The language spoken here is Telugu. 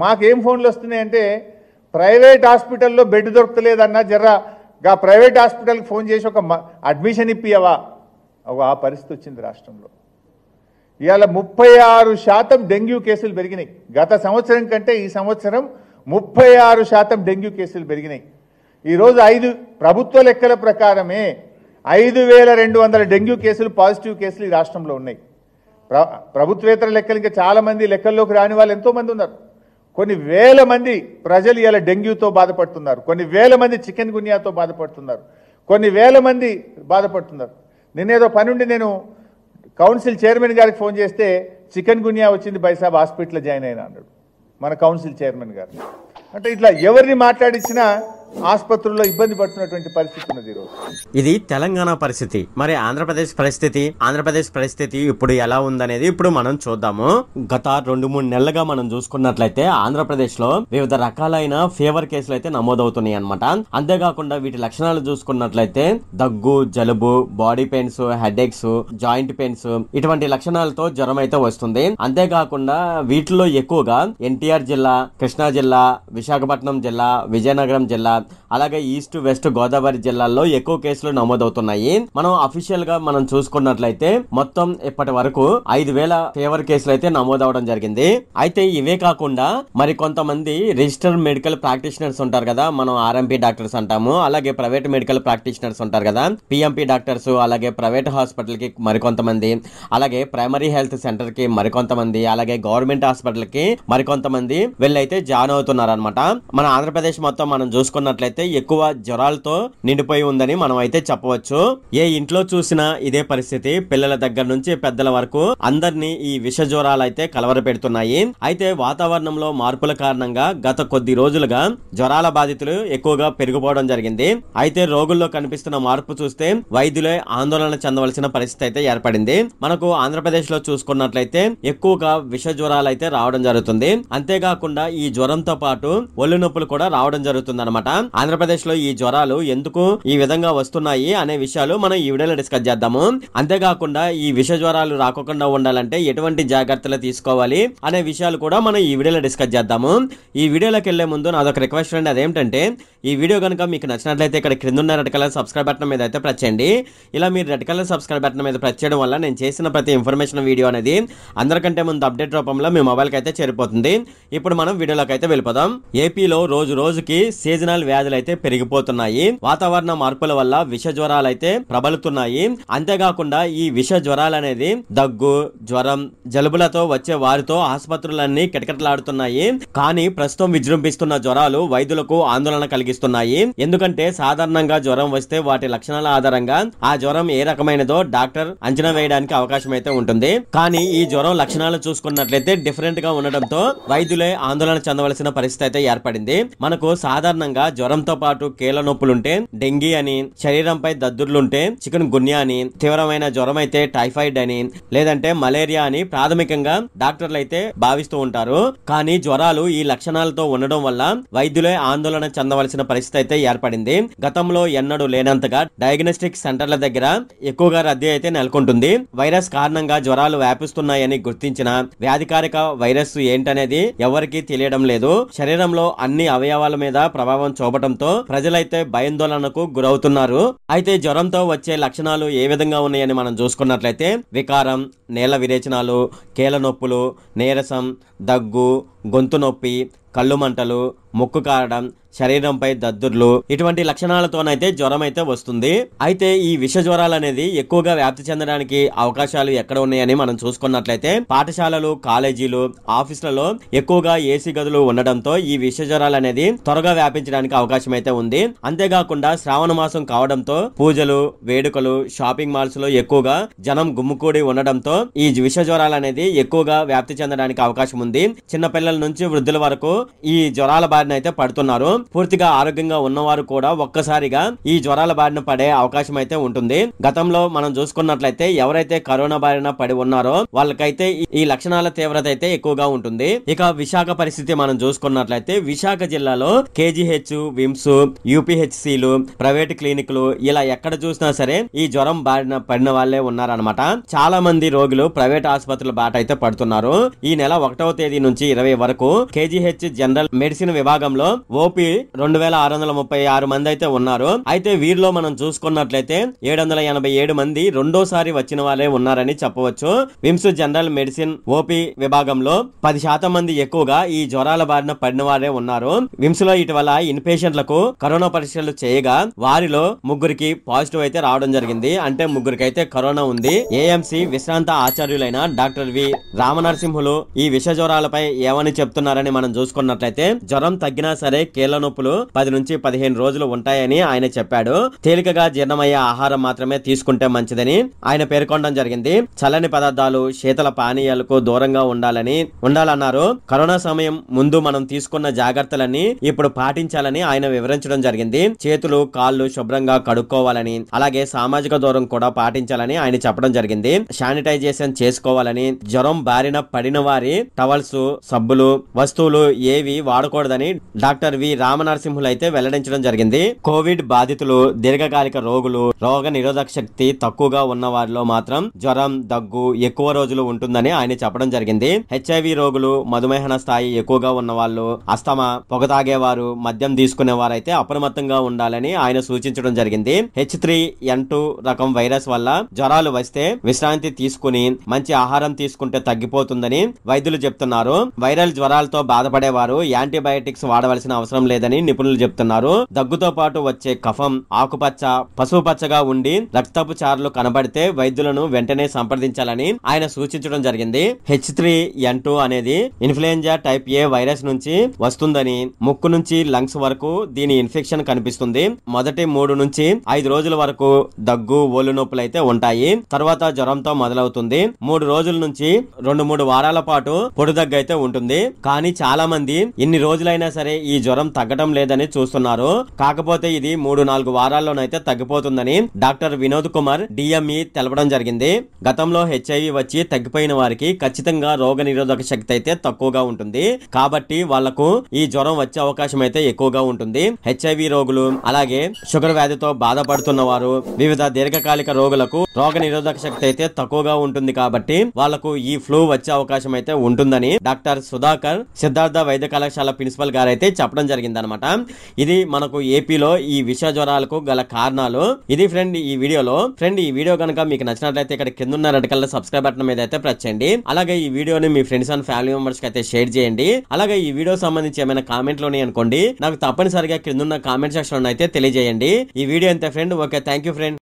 మాకేం ఫోన్లు వస్తున్నాయంటే ప్రైవేట్ హాస్పిటల్లో బెడ్ దొరకలేదన్న జర గా ప్రైవేట్ హాస్పిటల్కి ఫోన్ చేసి ఒక అడ్మిషన్ ఇప్పియవా ఒక ఆ పరిస్థితి వచ్చింది రాష్ట్రంలో ఇవాళ ముప్పై ఆరు శాతం డెంగ్యూ కేసులు పెరిగినాయి గత సంవత్సరం కంటే ఈ సంవత్సరం ముప్పై ఆరు శాతం డెంగ్యూ కేసులు పెరిగినాయి ఈరోజు ఐదు ప్రభుత్వ లెక్కల ప్రకారమే ఐదు వేల రెండు వందల డెంగ్యూ కేసులు పాజిటివ్ కేసులు ఈ రాష్ట్రంలో ఉన్నాయి ప్రభుత్వేతర లెక్కలు ఇంకా చాలామంది లెక్కల్లోకి రాని వాళ్ళు ఎంతోమంది ఉన్నారు కొన్ని వేల మంది ప్రజలు ఇలా డెంగ్యూతో బాధపడుతున్నారు కొన్ని వేల మంది చికెన్ గున్యాతో బాధపడుతున్నారు కొన్ని వేల మంది బాధపడుతున్నారు నిన్నేదో పనుండి నేను కౌన్సిల్ చైర్మన్ గారికి ఫోన్ చేస్తే చికెన్ గున్యా వచ్చింది బైసాబ్ హాస్పిటల్లో జాయిన్ అయినా అన్నాడు మన కౌన్సిల్ చైర్మన్ గారు అంటే ఇట్లా ఎవరిని మాట్లాడించినా ఆసుపత్రుల్లో ఇబ్బంది పడుతున్నటువంటి పరిస్థితి ఉన్నది ఈరోజు ఇది తెలంగాణ పరిస్థితి మరి ఆంధ్రప్రదేశ్ పరిస్థితి ఆంధ్రప్రదేశ్ పరిస్థితి ఇప్పుడు ఎలా ఉందనేది ఇప్పుడు మనం చూద్దాము గత రెండు మూడు నెలలుగా మనం చూసుకున్నట్లయితే ఆంధ్రప్రదేశ్ లో వివిధ రకాలైన ఫీవర్ కేసులు అయితే నమోదవుతున్నాయి అనమాట అంతేకాకుండా వీటి లక్షణాలు చూసుకున్నట్లయితే దగ్గు జలుబు body pains head aches joint pains ఇటువంటి లక్షణాలతో జ్వరం అయితే వస్తుంది అంతేకాకుండా వీటిలో ఎక్కువగా ఎన్టీఆర్ జిల్లా కృష్ణా జిల్లా విశాఖపట్నం జిల్లా విజయనగరం జిల్లా అలాగే ఈస్ట్ వెస్ట్ గోదావరి జిల్లాల్లో ఎక్కువ కేసులు నమోదవుతున్నాయి మనం అఫీషియల్ గా మనం చూసుకున్నట్లయితే మొత్తం ఇప్పటి వరకు ఐదు వేల ఫీవర్ కేసులు అయితే నమోదవడం జరిగింది అయితే ఇవే కాకుండా మరి కొంతమంది రిజిస్టర్ మెడికల్ ప్రాక్టీషనర్స్ ఉంటారు కదా మనం ఆర్ఎంపీ డాక్టర్స్ అంటాము అలాగే ప్రైవేట్ మెడికల్ ప్రాక్టీషనర్స్ ఉంటారు కదా పిఎంపీ డాక్టర్స్ అలాగే ప్రైవేట్ హాస్పిటల్ కి మరికొంతమంది అలాగే ప్రైమరీ హెల్త్ సెంటర్ కి మరికొంతమంది అలాగే గవర్నమెంట్ హాస్పిటల్ కి మరికొంతమంది వెళ్ళైతే జాయిన్ అవుతున్నారనమాట మన ఆంధ్రప్రదేశ్ మొత్తం మనం చూసుకున్న చూసుకున్నట్లయితే ఎక్కువ జ్వరాలతో నిండిపోయి ఉందని మనం అయితే చెప్పవచ్చు ఏ ఇంట్లో చూసినా ఇదే పరిస్థితి పిల్లల దగ్గర నుంచి పెద్దల వరకు అందరినీ ఈ విష జ్వరాలు అయితే కలవర పెడుతున్నాయి అయితే వాతావరణంలో మార్పుల కారణంగా గత కొద్ది రోజులుగా జ్వరాల బాధితులు ఎక్కువగా పెరిగిపోవడం జరిగింది అయితే రోగుల్లో కనిపిస్తున్న మార్పు చూస్తే వైద్యులే ఆందోళన చెందవలసిన పరిస్థితి అయితే ఏర్పడింది మనకు ఆంధ్రప్రదేశ్ లో చూసుకున్నట్లయితే ఎక్కువగా విష జ్వరాలు అయితే రావడం జరుగుతుంది అంతేకాకుండా ఈ జ్వరంతో పాటు ఒళ్ళు నొప్పులు కూడా రావడం జరుగుతుంది అనమాట ఆంధ్రప్రదేశ్ లో ఈ జ్వరాలు ఎందుకు ఈ విధంగా వస్తున్నాయి అనే విషయాలు మనం ఈ వీడియోలో డిస్కస్ చేద్దాము అంతేకాకుండా ఈ విష జ్వరాలు రాకుండా ఉండాలంటే ఎటువంటి జాగ్రత్తలు తీసుకోవాలి అనే విషయాలు కూడా మనం ఈ వీడియోలో డిస్కస్ చేద్దాము ఈ వీడియోలోకి వెళ్లే ముందు నాదొక రిక్వెస్ట్ అండి అదేంటంటే ఈ వీడియో కనుక మీకు నచ్చినట్లయితే ఇక్కడ క్రింద ఉన్న రెడ్ కలర్ సబ్స్క్రైబ్ బటన్ మీద అయితే ప్రెస్ చేయండి ఇలా మీరు రెడ్ కలర్ సబ్స్క్రైబ్ బటన్ మీద ప్రెస్ చేయడం వల్ల నేను చేసిన ప్రతి ఇన్ఫర్మేషన్ వీడియో అనేది అందరికంటే ముందు అప్డేట్ రూపంలో మీ మొబైల్కి అయితే చేరిపోతుంది ఇప్పుడు మనం వీడియోలోకి అయితే వెళ్ళిపోదాం ఏపీలో రోజు రోజుకి సీజనల్ వైరల్ అయితే పెరిగిపోతున్నాయి వాతావరణ మార్పుల వల్ల విష జ్వరాలు అయితే ప్రబలుతున్నాయి అంతేకాకుండా ఈ విష జ్వరాలు అనేది దగ్గు జ్వరం జలుబులతో వచ్చే వారితో ఆసుపత్రులన్నీ కిటకిటలాడుతున్నాయి కానీ ప్రస్తుతం విజృంభిస్తున్న జ్వరాలు వైద్యులకు ఆందోళన కలిగిస్తున్నాయి ఎందుకంటే సాధారణంగా జ్వరం వస్తే వాటి లక్షణాల ఆధారంగా ఆ జ్వరం ఏ రకమైనదో డాక్టర్ అంచనా వేయడానికి అవకాశం అయితే ఉంటుంది కానీ ఈ జ్వరం లక్షణాలు చూసుకున్నట్లయితే డిఫరెంట్ గా ఉండడంతో వైద్యులే ఆందోళన చెందవలసిన పరిస్థితి అయితే ఏర్పడింది మనకు సాధారణంగా జ్వరంతో పాటు కీళ్ళ నొప్పులుంటే డెంగీ అని శరీరంపై దద్దుర్లుంటే చికెన్ గున్యా అని తీవ్రమైన జ్వరం అయితే టైఫాయిడ్ అని లేదంటే మలేరియా అని ప్రాథమికంగా డాక్టర్లు అయితే భావిస్తూ ఉంటారు కానీ జ్వరాలు ఈ లక్షణాలతో ఉండడం వల్ల వైద్యులే ఆందోళన చెందవలసిన పరిస్థితి అయితే ఏర్పడింది గతంలో ఎన్నడూ లేనంతగా డయాగ్నోస్టిక్ సెంటర్ల దగ్గర ఎక్కువగా రద్దీ అయితే నెలకొంటుంది వైరస్ కారణంగా జ్వరాలు వ్యాపిస్తున్నాయని గుర్తించిన వ్యాధికారిక వైరస్ ఏంటనేది ఎవరికీ తెలియడం లేదు శరీరంలో అన్ని అవయవాల మీద ప్రభావం చూపటంతో ప్రజలైతే భయాందోళనకు గురవుతున్నారు అయితే జ్వరంతో వచ్చే లక్షణాలు ఏ విధంగా ఉన్నాయని మనం చూసుకున్నట్లయితే వికారం నేల విరేచనాలు కీల నొప్పులు నీరసం దగ్గు గొంతు నొప్పి కళ్ళు మంటలు ముక్కు కారడం శరీరంపై దద్దుర్లు ఇటువంటి లక్షణాలతోనైతే జ్వరం అయితే వస్తుంది అయితే ఈ విష జ్వరాలు అనేది ఎక్కువగా వ్యాప్తి చెందడానికి అవకాశాలు ఎక్కడ ఉన్నాయని మనం చూసుకున్నట్లయితే పాఠశాలలు కాలేజీలు ఆఫీసులలో ఎక్కువగా ఏసీ గదులు ఉండడంతో ఈ విష జ్వరాలు అనేది త్వరగా వ్యాపించడానికి అవకాశం అయితే ఉంది అంతేకాకుండా శ్రావణ మాసం కావడంతో పూజలు వేడుకలు షాపింగ్ మాల్స్ లో ఎక్కువగా జనం గుమ్ముకూడి ఉండడంతో ఈ విష జ్వరాలు అనేది ఎక్కువగా వ్యాప్తి చెందడానికి అవకాశం ఉంది చిన్న పిల్లల నుంచి వృద్ధుల వరకు ఈ జ్వరాల బారి బారిన అయితే పడుతున్నారు పూర్తిగా ఆరోగ్యంగా ఉన్నవారు కూడా ఒక్కసారిగా ఈ జ్వరాల బారిన పడే అవకాశం అయితే ఉంటుంది గతంలో మనం చూసుకున్నట్లయితే ఎవరైతే కరోనా బారిన పడి ఉన్నారో వాళ్ళకైతే ఈ లక్షణాల తీవ్రత అయితే ఎక్కువగా ఉంటుంది ఇక విశాఖ పరిస్థితి మనం చూసుకున్నట్లయితే విశాఖ జిల్లాలో కేజీహెచ్ విమ్స్ యూపీహెచ్సిలు ప్రైవేట్ క్లినిక్లు ఇలా ఎక్కడ చూసినా సరే ఈ జ్వరం బారిన పడిన వాళ్ళే ఉన్నారనమాట చాలా మంది రోగులు ప్రైవేట్ ఆసుపత్రుల బాట అయితే పడుతున్నారు ఈ నెల ఒకటవ తేదీ నుంచి ఇరవై వరకు కేజీహెచ్ జనరల్ మెడిసిన్ విభాగం విభాగంలో ఓపీ రెండు వేల ఆరు వందల ముప్పై ఆరు మంది అయితే ఉన్నారు అయితే వీరిలో మనం చూసుకున్నట్లయితే ఏడు వందల ఎనభై ఏడు మంది రెండోసారి వచ్చిన వాళ్ళే ఉన్నారని చెప్పవచ్చు విమ్స్ జనరల్ మెడిసిన్ ఓపీ విభాగంలో పది శాతం మంది ఎక్కువగా ఈ జ్వరాల బారిన పడిన వారే ఉన్నారు విమ్స్ లో ఇటీవల లకు కరోనా పరీక్షలు చేయగా వారిలో ముగ్గురికి పాజిటివ్ అయితే రావడం జరిగింది అంటే ముగ్గురికి అయితే కరోనా ఉంది ఏఎంసి విశ్రాంత ఆచార్యులైన డాక్టర్ వి రామనరసింహులు ఈ విష జ్వరాలపై ఏమని చెప్తున్నారని మనం చూసుకున్నట్లయితే జ్వరం తగ్గినా సరే కీళ్ల నొప్పులు పది నుంచి పదిహేను రోజులు ఉంటాయని ఆయన చెప్పాడు తేలికగా జీర్ణమయ్యే ఆహారం మాత్రమే తీసుకుంటే మంచిదని ఆయన పేర్కొనడం జరిగింది చల్లని పదార్థాలు శీతల పానీయాలకు దూరంగా ఉండాలని ఉండాలన్నారు కరోనా సమయం ముందు మనం తీసుకున్న జాగ్రత్తలన్నీ ఇప్పుడు పాటించాలని ఆయన వివరించడం జరిగింది చేతులు కాళ్ళు శుభ్రంగా కడుక్కోవాలని అలాగే సామాజిక దూరం కూడా పాటించాలని ఆయన చెప్పడం జరిగింది శానిటైజేషన్ చేసుకోవాలని జ్వరం బారిన పడిన వారి టవల్స్ సబ్బులు వస్తువులు ఏవి వాడకూడదని డాక్టర్ వి రామనరసింహులు అయితే వెల్లడించడం జరిగింది కోవిడ్ బాధితులు దీర్ఘకాలిక రోగులు రోగ నిరోధక శక్తి తక్కువగా ఉన్న వారిలో మాత్రం జ్వరం దగ్గు ఎక్కువ రోజులు ఉంటుందని ఆయన చెప్పడం జరిగింది హెచ్ఐవి రోగులు మధుమేహన స్థాయి ఎక్కువగా ఉన్న వాళ్ళు అస్తమా పొగ తాగేవారు మద్యం తీసుకునే వారైతే అప్రమత్తంగా ఉండాలని ఆయన సూచించడం జరిగింది హెచ్ త్రీ ఎన్ టూ రకం వైరస్ వల్ల జ్వరాలు వస్తే విశ్రాంతి తీసుకుని మంచి ఆహారం తీసుకుంటే తగ్గిపోతుందని వైద్యులు చెప్తున్నారు వైరల్ జ్వరాలతో బాధపడేవారు యాంటీబయాటిక్స్ ప్రోబయోటిక్స్ వాడవలసిన అవసరం లేదని నిపుణులు చెబుతున్నారు దగ్గుతో పాటు వచ్చే కఫం ఆకుపచ్చ పసుపు పచ్చగా ఉండి రక్తపు చారులు కనబడితే వైద్యులను వెంటనే సంప్రదించాలని ఆయన సూచించడం జరిగింది హెచ్ త్రీ ఎన్ టూ అనేది ఇన్ఫ్లుయెంజా టైప్ ఏ వైరస్ నుంచి వస్తుందని ముక్కు నుంచి లంగ్స్ వరకు దీని ఇన్ఫెక్షన్ కనిపిస్తుంది మొదటి మూడు నుంచి ఐదు రోజుల వరకు దగ్గు ఒళ్ళు నొప్పులు అయితే ఉంటాయి తర్వాత జ్వరంతో మొదలవుతుంది మూడు రోజుల నుంచి రెండు మూడు వారాల పాటు పొడి దగ్గు అయితే ఉంటుంది కానీ చాలా మంది ఇన్ని రోజులైన ఎప్పుడైనా సరే ఈ జ్వరం తగ్గడం లేదని చూస్తున్నారు కాకపోతే ఇది మూడు నాలుగు వారాల్లోనైతే తగ్గిపోతుందని డాక్టర్ వినోద్ కుమార్ డిఎంఈ తెలపడం జరిగింది గతంలో హెచ్ఐవి వచ్చి తగ్గిపోయిన వారికి ఖచ్చితంగా రోగ నిరోధక శక్తి అయితే తక్కువగా ఉంటుంది కాబట్టి వాళ్లకు ఈ జ్వరం వచ్చే అవకాశం అయితే ఎక్కువగా ఉంటుంది హెచ్ఐవి రోగులు అలాగే షుగర్ వ్యాధితో బాధపడుతున్న వారు వివిధ దీర్ఘకాలిక రోగులకు రోగ నిరోధక శక్తి అయితే తక్కువగా ఉంటుంది కాబట్టి వాళ్లకు ఈ ఫ్లూ వచ్చే అవకాశం అయితే ఉంటుందని డాక్టర్ సుధాకర్ సిద్ధార్థ వైద్య కళాశాల ప్రిన్సిపల్ గారు అయితే చెప్పడం అనమాట ఇది మనకు ఏపీలో ఈ విష జ్వరాలకు గల కారణాలు ఇది ఫ్రెండ్ ఈ వీడియోలో ఫ్రెండ్ ఈ వీడియో కనుక మీకు నచ్చినట్లయితే ఇక్కడ కింద ఉన్న రెడ్ కలర్ సబ్స్క్రైబ్ బటన్ మీద అయితే ప్రెస్ చేయండి అలాగే ఈ వీడియోని మీ ఫ్రెండ్స్ అండ్ ఫ్యామిలీ మెంబర్స్ కి అయితే షేర్ చేయండి అలాగే ఈ వీడియో సంబంధించి ఏమైనా కామెంట్లు అనుకోండి నాకు తప్పనిసరిగా కింద ఉన్న కామెంట్ సెక్షన్ అయితే తెలియజేయండి ఈ వీడియో అంతే friend okay thank you friend